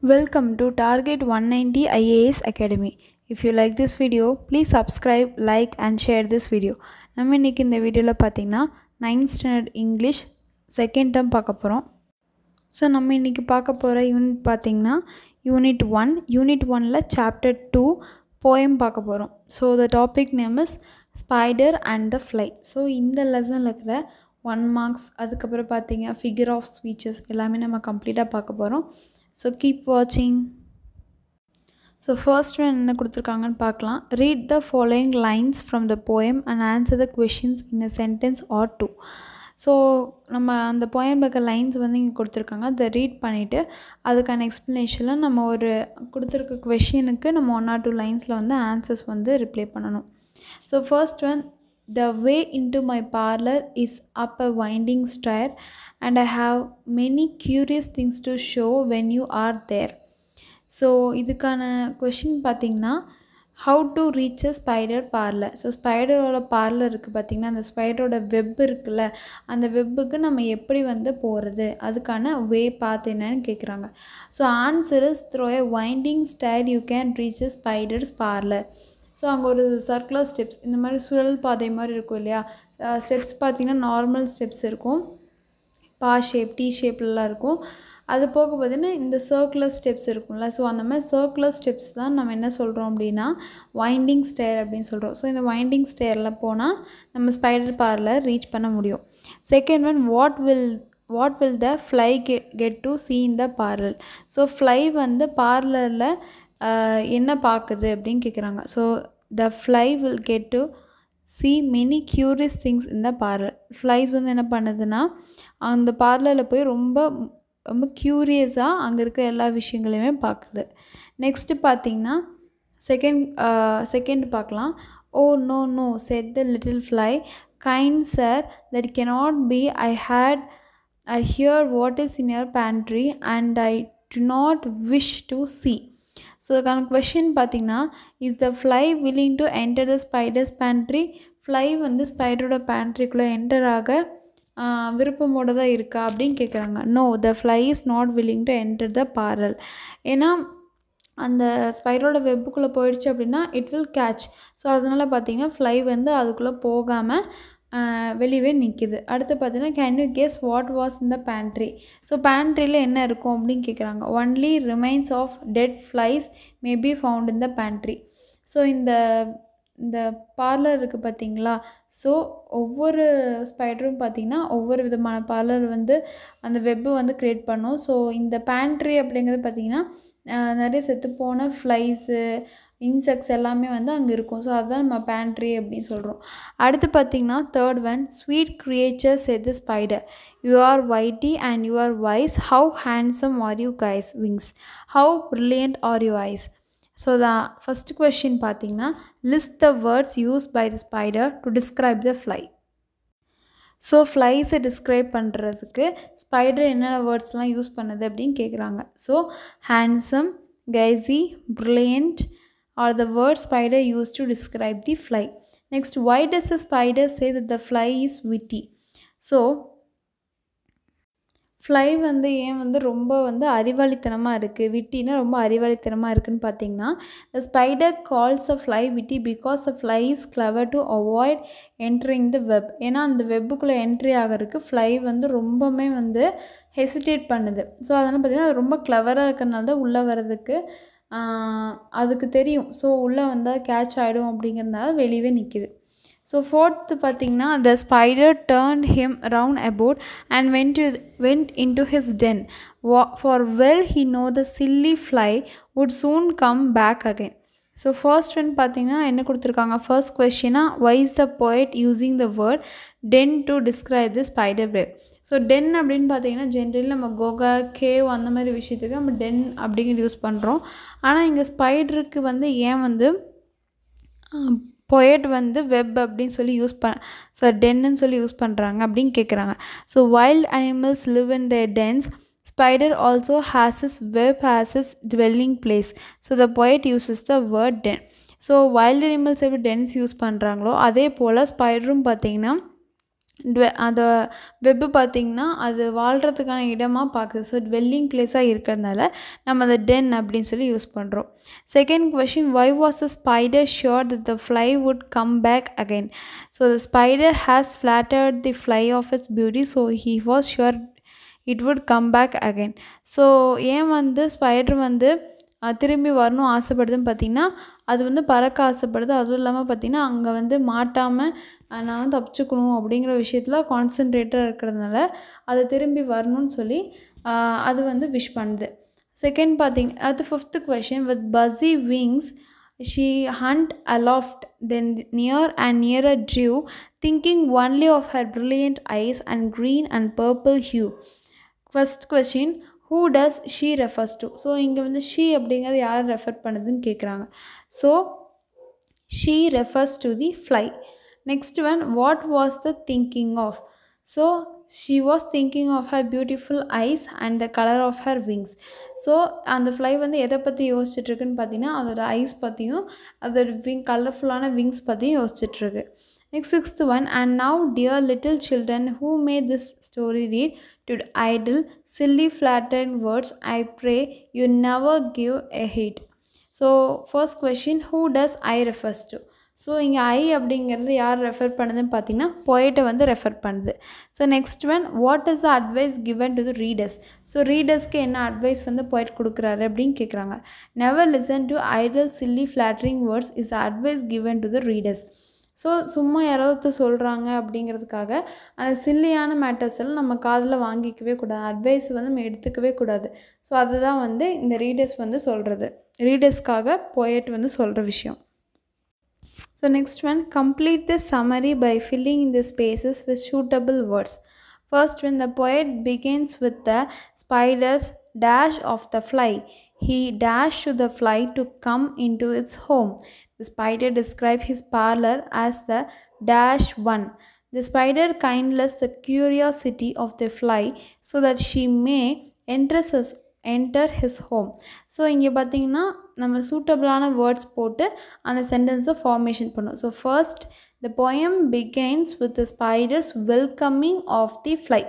Welcome to Target 190 IAS Academy. If you like this video, please subscribe, like and share this video. நம்ம இன்றைக்கி இந்த வீடியோவில் பார்த்தீங்கன்னா ninth standard English second term பார்க்க போகிறோம் so நம்ம இன்றைக்கி பார்க்க போகிற யூனிட் பார்த்திங்கன்னா யூனிட் ஒன் யூனிட் ஒனில் சாப்டர் டூ போயம் பார்க்க போகிறோம் so the topic name is spider and the fly so இந்த லெசனில் இருக்கிற ஒன் மார்க்ஸ் அதுக்கப்புறம் பார்த்திங்க ஃபிகர் ஆஃப் ஸ்பீச்சஸ் எல்லாமே நம்ம கம்ப்ளீட்டாக பார்க்க போகிறோம் ஸோ கீப் வாட்சிங் ஸோ ஃபர்ஸ்ட் ஒன் என்ன கொடுத்துருக்காங்கன்னு பார்க்கலாம் read the following lines from the poem and answer the questions in a sentence or two so நம்ம அந்த போயம் இருக்க லைன்ஸ் வந்து இங்கே கொடுத்துருக்காங்க அதை ரீட் பண்ணிவிட்டு அதுக்கான எக்ஸ்ப்ளனேஷனில் நம்ம ஒரு கொடுத்துருக்க கொஷினுக்கு நம்ம ஒன் ஆர் டூ லைன்ஸில் வந்து ஆன்சர்ஸ் வந்து ரிப்ளை பண்ணணும் so first one the way into my parlour is up a winding stair, and I have many curious things to show when you are there so இதுக்கான question பார்த்திங்கன்னா how to reach a spider parlour so ஸ்பைடரோட parlour இருக்குது பார்த்திங்கன்னா அந்த ஸ்பைடரோட web இருக்குல்ல அந்த வெப்புக்கு நம்ம எப்படி வந்து போகிறது அதுக்கான வே பார்த்து என்னன்னு கேட்குறாங்க so answer is through a winding style you can reach a spider's parlour so அங்கே ஒரு சர்க்குலர் ஸ்டெப்ஸ் இந்த மாதிரி சுழல் பாதை மாதிரி இருக்கும் இல்லையா ஸ்டெப்ஸ் பார்த்திங்கன்னா நார்மல் ஸ்டெப்ஸ் இருக்கும் பா ஷேப் டி ஷேப்லலாம் இருக்கும் அது போக பார்த்திங்கன்னா இந்த சர்க்குலர் ஸ்டெப்ஸ் இருக்கும்ல ஸோ அந்த மாதிரி சர்க்குலர் ஸ்டெப்ஸ் தான் நம்ம என்ன சொல்கிறோம் அப்படின்னா வைண்டிங் ஸ்டேர் அப்படின்னு சொல்கிறோம் ஸோ இந்த வைண்டிங் ஸ்டேரில் போனால் நம்ம ஸ்பைடர் பாரில் ரீச் பண்ண முடியும் second one what will what will the fly get get to see in the parlour so fly வந்து பார்லரில் என்ன பார்க்குது அப்படின்னு கேட்குறாங்க so the fly will get to see many curious things இந்த பார்லர் ஃப்ளைஸ் வந்து என்ன பண்ணுதுன்னா அந்த பார்லரில் போய் ரொம்ப ரொம்ப க்யூரியஸாக அங்கே இருக்கிற எல்லா விஷயங்களையுமே பார்க்குது நெக்ஸ்ட்டு பார்த்திங்கன்னா செகண்ட் செகண்ட் பார்க்கலாம் oh no no said the little fly kind sir that cannot be I had I hear what is in your pantry and I do not wish to see so அதுக்கான question பார்த்தீங்கன்னா is the fly willing to enter the spider's pantry fly வந்து ஸ்பைடரோட பேண்ட்ரிக்குள்ளே enter ஆக விருப்பமோடு தான் இருக்கா அப்படின்னு கேட்குறாங்க no the fly is not willing to enter the parlour ஏன்னா அந்த ஸ்பைரலோட வெப்புக்குள்ளே போயிடுச்சு அப்படின்னா இட் வில் கேட்ச் ஸோ அதனால் பார்த்தீங்கன்னா ஃப்ளை வந்து அதுக்குள்ளே போகாமல் வெளியவே நிற்கிது அடுத்து பார்த்தீங்கன்னா can you guess what was in the pantry so பேண்ட்ரியில் என்ன இருக்கும் அப்படின்னு கேட்குறாங்க only remains of dead flies may be found in the pantry so இந்த இந்த பார்லர் இருக்குது பார்த்தீங்களா ஸோ ஒவ்வொரு ஸ்பைடரும் பார்த்திங்கன்னா ஒவ்வொரு விதமான பார்லர் வந்து அந்த வெப்பு வந்து க்ரியேட் பண்ணும் ஸோ இந்த பேண்ட்ரி அப்படிங்கிறது பார்த்திங்கன்னா நிறைய செத்துப்போன ஃப்ளைஸு இன்செக்ட்ஸ் எல்லாமே வந்து அங்கே இருக்கும் ஸோ அதுதான் நம்ம பேண்ட்ரி அப்படின்னு சொல்கிறோம் அடுத்து பார்த்திங்கன்னா third one sweet creatures said spider you are witty and you are wise how handsome are you guys wings how brilliant are you eyes so தான் ஃபஸ்ட் கொஷின் பார்த்திங்கன்னா list the words use by the spider to describe the fly so ஃப்ளைஸை describe பண்ணுறதுக்கு spider என்னென்ன வேர்ட்ஸ்லாம் use பண்ணுது அப்படின்னு கேட்குறாங்க so handsome gauzy brilliant are the word spider use to describe the fly next Y does a spider say that the fly is witty so fly வந்து ஏன் வந்து ரொம்ப வந்து அறிவாளித்தனமாக இருக்குது விட்டினா ரொம்ப அறிவாளித்தனமாக இருக்குதுன்னு பார்த்தீங்கன்னா the spider calls a fly witty because a fly is clever to avoid entering the web ஏன்னா அந்த வெப்புக்குள்ளே என்ட்ரி ஆகிறதுக்கு ஃப்ளை வந்து ரொம்பவுமே வந்து ஹெசிடேட் பண்ணுது ஸோ அதனால் பார்த்திங்கன்னா அது ரொம்ப கிளவராக இருக்கிறதுனால தான் உள்ளே வர்றதுக்கு அதுக்கு தெரியும் ஸோ உள்ளே வந்தால் கேட்ச் ஆகிடும் அப்படிங்கிறதுனால வெளியவே நிற்கிது ஸோ ஃபோர்த்து பார்த்தீங்கன்னா the spider turn him round about and went went in to his den வா for well he know the silly fly would soon come back again so first one பார்த்தீங்கன்னா என்ன கொடுத்துருக்காங்க first கொஷினாக why's the poet using the word den to describe the spider brave so den அப்படின்னு பார்த்தீங்கன்னா generally நம்ம Ghogha cave அந்த மாதிரி விஷயத்துக்கு நம்ம டென் அப்படிங்கிறது யூஸ் பண்ணுறோம் ஆனால் இங்கே ஸ்பைடருக்கு வந்து ஏன் வந்து பொயட் வந்து வெப் அப்படின்னு சொல்லி யூஸ் ப ஸோ டென்னுன்னு சொல்லி யூஸ் பண்ணுறாங்க அப்படின்னு கேட்குறாங்க so wild animals live in the dens spider also houses web web as place so the poet uses the word den so wild animals எப்படி டென்ஸ் யூஸ் பண்ணுறாங்களோ அதே போல் ஸ்பைடரும் பார்த்திங்கன்னா அதை வெப்பு பார்த்திங்கன்னா அது வாழ்கிறதுக்கான இடமாக பார்க்குது ஸோ ட்வெல்லிங் ப்ளேஸாக இருக்கிறதுனால நம்ம அந்த டென் அப்படின்னு சொல்லி யூஸ் பண்ணுறோம் second question why was a spider sure the fly would come back again so the spider has flattered the fly of its beauty so he was sure it would come back again so ஏன் வந்து spider வந்து திரும்பி வரணும் ஆசைப்படுதுன்னு பார்த்தீங்கன்னா அது வந்து பறக்க ஆசைப்படுது அதுவும் இல்லாமல் பார்த்தீங்கன்னா அங்கே வந்து மாட்டாமல் நான் வந்து தப்பிச்சுக்கணும் அப்படிங்கிற விஷயத்தில் கான்சன்ட்ரேட்டாக இருக்கிறதுனால அது திரும்பி வரணும்னு சொல்லி அது வந்து விஷ் பண்ணுது செகண்ட் பார்த்தீங்க அடுத்து fifth question with buzzy wings she hung aloft then near and near a drew thinking only of her brilliant eyes and green and purple hue first question who does she refers to so இங்கே வந்து she அப்படிங்கிறது யார் refer பண்ணுதுன்னு கேட்குறாங்க so she refers to the fly next one what was the thinking of so she was thinking of her beautiful eyes and the colour of her wings so அந்த fly வந்து எதை பற்றி யோசிச்சுட்ருக்குன்னு பார்த்தீங்கன்னா அதோட ஐஸ் பற்றியும் அதோட விங் கலர்ஃபுல்லான wings பற்றியும் யோசிச்சுட்ருக்கு next sixth one and now dear little children who may this story read to idle silly flattered words i pray you never give a hit so first question who does i refers to so இங்கே I அப்படிங்கிறது யார் refer பண்ணுதுன்னு பார்த்தீங்கன்னா போய்ட்டை வந்து refer பண்ணுது so next one what is the advice given to the readers so ரீடர்ஸ்க்கு என்ன advice வந்து போய்ட் கொடுக்குறாரு அப்படின்னு கேட்குறாங்க never listen to idle silly flattering words is advice given to the readers so சும்மா யாராவது சொல்கிறாங்க அப்படிங்கிறதுக்காக அந்த சில்லியான மேட்டர்ஸ் எல்லாம் நம்ம காதில் வாங்கிக்கவே கூடாது அட்வைஸ் வந்து நம்ம எடுத்துக்கவே கூடாது ஸோ அதுதான் வந்து இந்த ரீடர்ஸ் வந்து சொல்கிறது ரீடர்ஸ்க்காக போயட் வந்து சொல்கிற விஷயம் so next one complete the summary by filling in the spaces with suitable words first when the poet begins with the spider's dash of the fly he dashed to the fly to come into its home The spider described his parlor as the dash one. The spider kindles the curiosity of the fly so that she may enter his enter his home so இங்கே பார்த்தீங்கன்னா நம்ம சூட்டபிளான words போட்டு அந்த சென்டென்ஸை formation பண்ணும் so first the poem begins with the spiders welcoming of the fly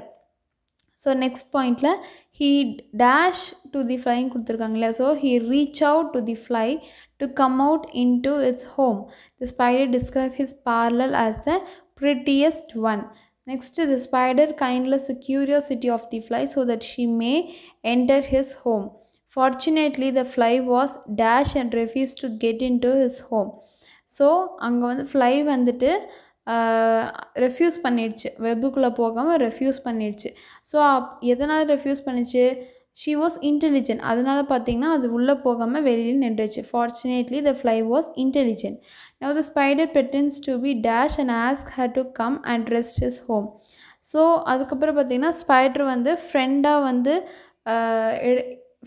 so next பாயிண்டில் he dash to the flying kuduthirukangala so he reach out to the fly to come out into its home the spider describe his parallel as the prettiest one next the spider kindless the curiosity of the fly so that she may enter his home fortunately the fly was dash and refused to get into his home so anga vandu fly vandittu refuse பண்ணிடுச்சு வெப்புக்குள்ளே போகாமல் refuse பண்ணிடுச்சு so அப் எதனால் refuse பண்ணிச்சு she was intelligent அதனால் பார்த்தீங்கன்னா அது உள்ளே போகாமல் வெளியில் நின்றுச்சு fortunately the fly was intelligent now the spider pretends to be dash and ask her to come and rest is home so அதுக்கப்புறம் பார்த்திங்கன்னா ஸ்பைடர் வந்து ஃப்ரெண்டாக வந்து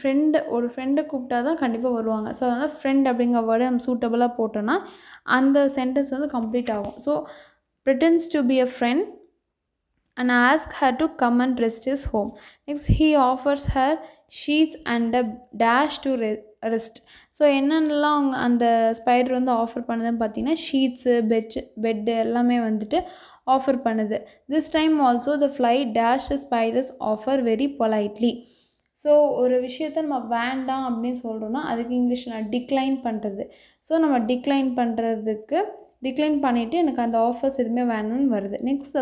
ஃப்ரெண்டு ஒரு ஃப்ரெண்டை கூப்பிட்டா தான் கண்டிப்பாக வருவாங்க ஸோ அதனால் ஃப்ரெண்ட் அப்படிங்கிற வேர்டு நம்ம சூட்டபுளாக போட்டோன்னா அந்த சென்டென்ஸ் வந்து கம்ப்ளீட் ஆகும் so pretends to be a friend and ask her to come and rest is home next he offers her sheets and a dash to re rest so என்னென்னலாம் அவங்க அந்த ஸ்பைடர் வந்து ஆஃபர் பண்ணுதுன்னு பார்த்தீங்கன்னா sheets bed bed எல்லாமே வந்துட்டு offer பண்ணுது this time also the fly dash spiders offer very politely so ஒரு விஷயத்த நம்ம வேண்டாம் அப்படின்னு சொல்கிறோன்னா அதுக்கு இங்கிலீஷ் நான் டிக்ளைன் பண்ணுறது ஸோ நம்ம டிக்ளைன் பண்ணுறதுக்கு டிக்ளைன் பண்ணிவிட்டு எனக்கு அந்த ஆஃபர்ஸ் எதுவுமே வேணும்னு வருது next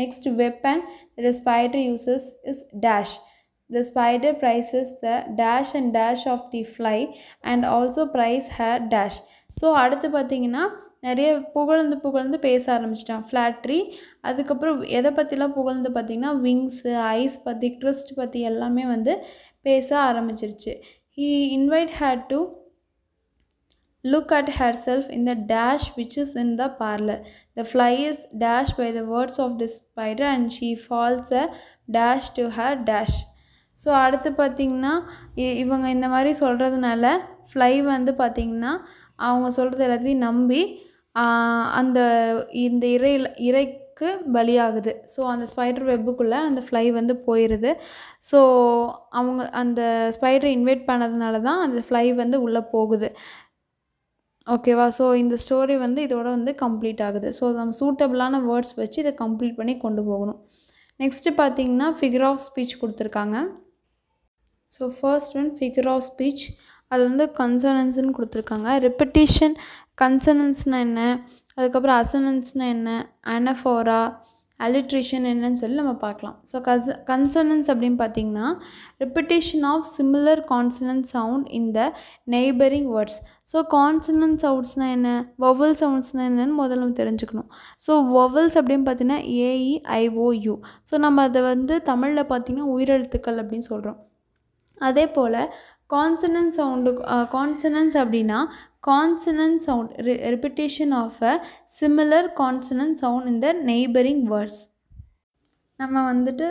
next weapon the spider uses is dash The spider praises the dash and dash of the fly and also praise her dash so அடுத்து பார்த்திங்கன்னா நிறைய புகழ்ந்து புகழ்ந்து பேச ஆரம்பிச்சிட்டான் ஃப்ளாட்ரி அதுக்கப்புறம் எதை பற்றிலாம் புகழ்ந்து பார்த்திங்கன்னா விங்ஸு ஐஸ் பற்றி க்ரிஸ்ட் பற்றி எல்லாமே வந்து பேச ஆரம்பிச்சிருச்சு he invite her to Look at herself in the dash which is in the parlour the fly is dash by the words of the spider and she falls a dash to her dash. So அடுத்து பார்த்திங்கன்னா இவங்க இந்த மாதிரி சொல்கிறதுனால fly வந்து பார்த்திங்கன்னா அவங்க சொல்கிறது எல்லாத்தையும் நம்பி அந்த இந்த இறையில் இறைக்கு பலியாகுது ஸோ அந்த ஸ்பைடர் வெப்புக்குள்ளே அந்த ஃப்ளை வந்து போயிடுது ஸோ அவங்க அந்த ஸ்பைடரை இன்வைட் பண்ணதுனால தான் அந்த ஃப்ளை வந்து உள்ளே போகுது ஓகேவா ஸோ இந்த ஸ்டோரி வந்து இதோட வந்து கம்ப்ளீட் ஆகுது ஸோ நம்ம சூட்டபிளான வேர்ட்ஸ் வச்சு இதை கம்ப்ளீட் பண்ணி கொண்டு போகணும் நெக்ஸ்ட்டு பார்த்தீங்கன்னா ஃபிகர் ஆஃப் ஸ்பீச் கொடுத்துருக்காங்க so first one figure of speech அது வந்து கன்சனன்ஸ்னு கொடுத்துருக்காங்க ரெப்படிஷன் கன்சனன்ஸ்னால் என்ன அதுக்கப்புறம் அசனன்ஸ்னால் என்ன அனஃபோரா அலிட்ரேஷன் என்னன்னு சொல்லி நம்ம பார்க்கலாம் ஸோ கஸ் கன்சனன்ஸ் அப்படின்னு பார்த்தீங்கன்னா repetition of similar consonant sound in the neighbouring words so consonant சவுண்ட்ஸ்னால் என்ன வவல் சவுண்ட்ஸ்னால் என்னன்னு முதல்ல நம்ம தெரிஞ்சுக்கணும் ஸோ வவல்ஸ் அப்படின்னு பார்த்தீங்கன்னா ஏஇ ஐஓயு ஸோ நம்ம அதை வந்து தமிழில் பார்த்திங்கன்னா உயிரெழுத்துக்கள் அப்படின்னு சொல்கிறோம் அதே போல் கான்சனன்ட் சவுண்டு கான்சனன்ஸ் அப்படின்னா consonant sound re repetition of a similar consonant sound இந்த நெய்பரிங் வேர்ட்ஸ் நம்ம வந்துட்டு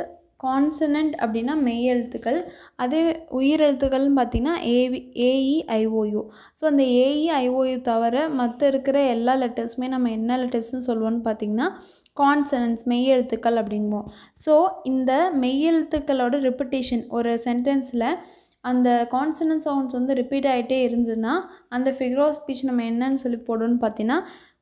கான்சனன்ட் அப்படின்னா மெய் எழுத்துக்கள் அதே உயிர் எழுத்துக்கள்னு பார்த்திங்கன்னா ஏவி ஏஇ ஐஓயு e, ஸோ அந்த ஏஇ ஐஓயு e, தவிர மற்ற இருக்கிற எல்லா லெட்டர்ஸுமே நம்ம என்ன லெட்டர்ஸ்னு சொல்லுவோம்னு பார்த்திங்கன்னா கான்சனன்ஸ் மெய் எழுத்துக்கள் அப்படிங்குவோம் ஸோ இந்த மெய் எழுத்துக்களோட ரிப்பிட்டேஷன் ஒரு சென்டென்ஸில் அந்த கான்சனன்ட் சவுண்ட்ஸ் வந்து ரிப்பீட் ஆகிட்டே இருந்ததுன்னா அந்த ஃபிகர் ஆஃப் ஸ்பீச் நம்ம என்னன்னு சொல்லி போடுவோம்னு பார்த்தீங்கன்னா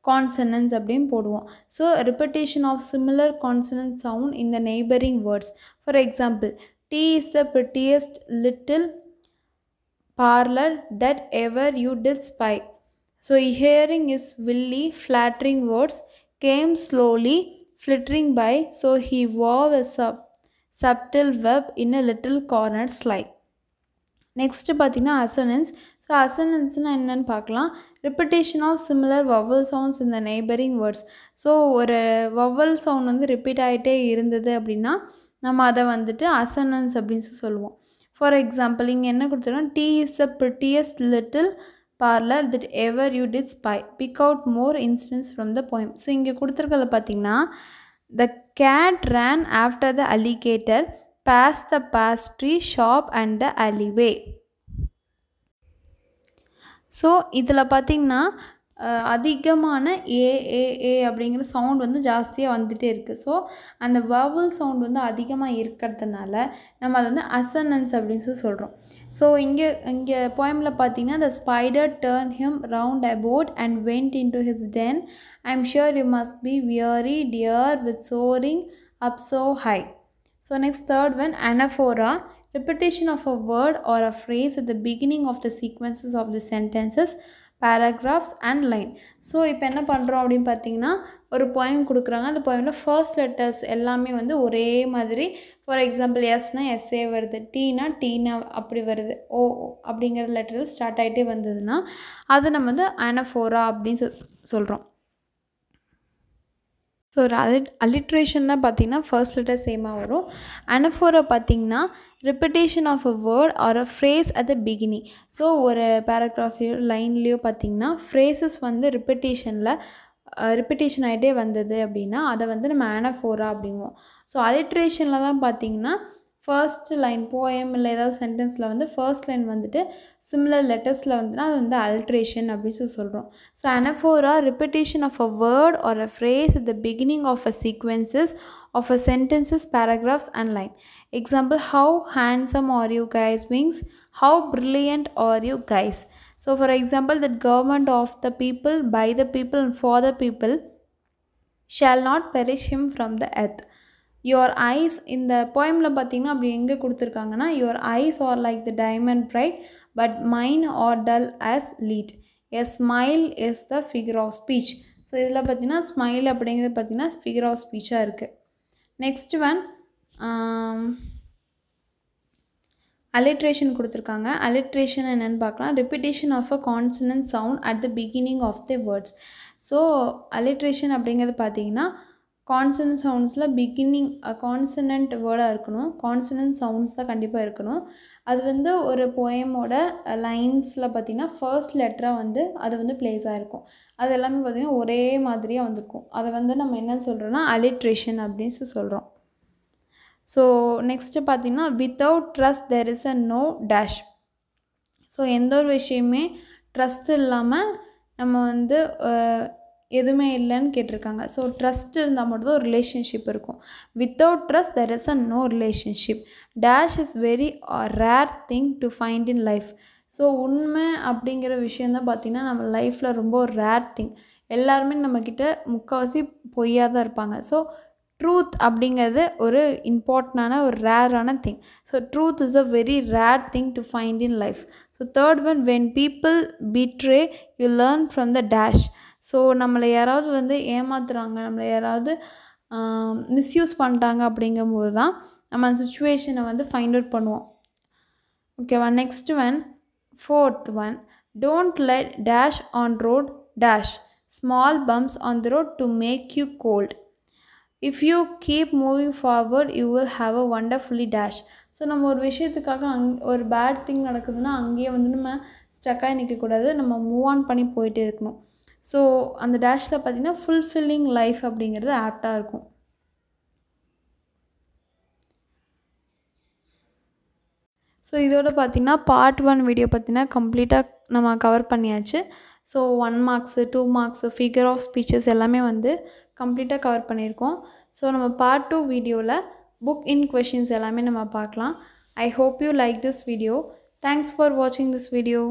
கான்சனன்ஸ் அப்படின்னு போடுவோம் so repetition of similar consonant sound இந்த neighbouring words for example T is the prettiest little parlour that ever you did spy so hearing is wily flattering words came slowly flittering by so he wove a sub subtle web in a little corners like next பார்த்தீங்கன்னா assonance so அசனன்ஸ்னால் என்னென்னு பார்க்கலாம் repetition of similar vowel sounds இந்த neighbouring words so ஒரு vowel sound வந்து repeat ஆகிட்டே இருந்தது அப்படின்னா நம்ம அதை வந்துட்டு அசனன்ஸ் அப்படின்னு சொல்லுவோம் ஃபார் எக்ஸாம்பிள் இங்கே என்ன கொடுத்துருக்கோம் T is a prettiest little parlour that ever you did spy pick out more instances from the poem so இங்கே கொடுத்துருக்கல பார்த்திங்கன்னா the cat ran after the alligator past the pastry shop and the alleyway so இதில் பார்த்திங்கன்னா அதிகமான ஏஏஏ அப்படிங்கிற sound வந்து ஜாஸ்தியாக வந்துகிட்டே இருக்குது ஸோ அந்த வவல் சவுண்ட் வந்து அதிகமாக இருக்கிறதுனால நம்ம அதை வந்து அசனன்ஸ் அப்படின்னு சொல்லி சொல்கிறோம் ஸோ இங்கே இங்கே போயமில் பார்த்தீங்கன்னா the spider turn him round about and went in to his den I am sure you must be weary dear with soaring up so high so next third one anaphora repetition of a word or a phrase at the beginning of the sequences of the sentences paragraphs and line so இப்போ என்ன பண்ணுறோம் அப்படின்னு பார்த்தீங்கன்னா ஒரு poem கொடுக்குறாங்க அந்த போயமில் first letters எல்லாமே வந்து ஒரே மாதிரி ஃபார் எக்ஸாம்பிள் எஸ்னால் எஸ்ஏ வருது டீனா டீனா அப்படி வருது ஓ அப்படிங்கிற லெட்டர் ஸ்டார்ட் ஆகிட்டே வந்ததுன்னா அதை நம்ம வந்து அனஃபோரா அப்படின்னு சொல் சொல்கிறோம் ஸோ ஒரு அலி அலிட்ரேஷன் தான் பார்த்திங்கன்னா ஃபர்ஸ்ட் லெட்டர் சேமாக வரும் அனஃபோரை பார்த்திங்கன்னா repetition of a word or a phrase at the beginning so ஒரு பேராகிராஃபியோ லைன்லேயோ பார்த்திங்கன்னா ஃப்ரேஸஸ் வந்து ரிப்பிட்டேஷனில் ரிப்பிட்டேஷன் ஆகிட்டே வந்தது அப்படின்னா அதை வந்து நம்ம அனஃபோரா அப்படிங்குவோம் ஸோ அலிட்ரேஷனில் தான் பார்த்திங்கன்னா ஃபர்ஸ்ட் லைன் போயம் இல்லை ஏதாவது சென்டென்ஸில் வந்து ஃபர்ஸ்ட் லைன் வந்துட்டு சிம்லர் லெட்டர்ஸில் வந்துன்னா அது வந்து அல்ட்ரேஷன் அப்படின்னு சொல்லி சொல்கிறோம் so anaphora repetition of a word or a phrase at the beginning of a sequences of a sentences paragraphs and line example how handsome are you guys means how brilliant are you guys so for example that government of the people by the people and for the people shall not perish him from the earth your eyes இந்த போயமில் பார்த்தீங்கன்னா அப்படி எங்கே கொடுத்துருக்காங்கன்னா your eyes are like the diamond bright but mine are dull as lead a smile is the figure of speech so இதில் பார்த்தீங்கன்னா smile அப்படிங்கிறது பார்த்தீங்கன்னா ஃபிகர் ஆஃப் ஸ்பீச்சாக இருக்குது நெக்ஸ்ட் ஒன் அலிட்ரேஷன் கொடுத்துருக்காங்க அலிட்ரேஷன் என்னென்னு பார்க்கலாம் repetition of a consonant sound at the beginning of the words so alliteration அப்படிங்கிறது பார்த்தீங்கன்னா கான்சனன்ட் சவுண்ட்ஸில் பிகினிங் கான்சனன்ட் வேர்டாக இருக்கணும் கான்சனன்ட் சவுண்ட்ஸ் தான் கண்டிப்பாக இருக்கணும் அது வந்து ஒரு போயமோட லைன்ஸில் பார்த்திங்கன்னா ஃபர்ஸ்ட் லெட்டராக வந்து அது வந்து ப்ளேஸ் இருக்கும் அது எல்லாமே பார்த்திங்கன்னா ஒரே மாதிரியாக வந்திருக்கும் அதை வந்து நம்ம என்ன சொல்கிறோன்னா அலிட்ரேஷன் அப்படின்னு சொல்கிறோம் ஸோ நெக்ஸ்ட்டு பார்த்திங்கன்னா without trust there is a no dash so எந்த ஒரு விஷயமே ட்ரஸ்ட் இல்லாமல் நம்ம வந்து எதுவுமே இல்லைன்னு கேட்டிருக்காங்க ஸோ ட்ரஸ்ட் இருந்தால் மட்டும்தான் ஒரு ரிலேஷன்ஷிப் இருக்கும் without trust there is a no relationship dash is very rare thing to find in life so உண்மை அப்படிங்கிற விஷயந்தான் பார்த்திங்கன்னா நம்ம லைஃப்பில் ரொம்ப ரேர் திங் எல்லாருமே நம்மக்கிட்ட முக்கால்வாசி பொய்யாக தான் இருப்பாங்க ஸோ ட்ரூத் அப்படிங்கிறது ஒரு இம்பார்ட்டண்டான ஒரு ரேரான thing so truth is a very rare thing to find in life so third one when people betray you learn from the dash so நம்மளை யாராவது வந்து ஏமாத்துறாங்க நம்மளை யாராவது மிஸ்யூஸ் பண்ணிட்டாங்க அப்படிங்கும்போது தான் நம்ம அந்த சுச்சுவேஷனை வந்து ஃபைண்ட் அவுட் பண்ணுவோம் ஓகேவா next one fourth one don't let dash on road dash small bumps on the road to make you cold if you keep moving forward you will have a wonderfully dash so நம்ம ஒரு விஷயத்துக்காக அங் ஒரு bad thing நடக்குதுன்னா அங்கேயே வந்து நம்ம ஸ்டக்காக நிற்கக்கூடாது நம்ம மூவ் ஆன் பண்ணி போயிட்டே இருக்கணும் ஸோ அந்த டேஷில் பார்த்திங்கன்னா ஃபுல்ஃபில்லிங் லைஃப் அப்படிங்கிறது ஆப்டாக இருக்கும் ஸோ இதோட பார்த்திங்கன்னா பார்ட் ஒன் வீடியோ பார்த்திங்கன்னா கம்ப்ளீட்டாக நம்ம கவர் பண்ணியாச்சு so one marks two marks figure of speeches எல்லாமே வந்து கம்ப்ளீட்டாக கவர் பண்ணியிருக்கோம் ஸோ நம்ம பார்ட் டூ வீடியோவில் புக் இன் கொஷின்ஸ் எல்லாமே நம்ம பார்க்கலாம் I hope you like this video thanks for வாட்சிங் திஸ் வீடியோ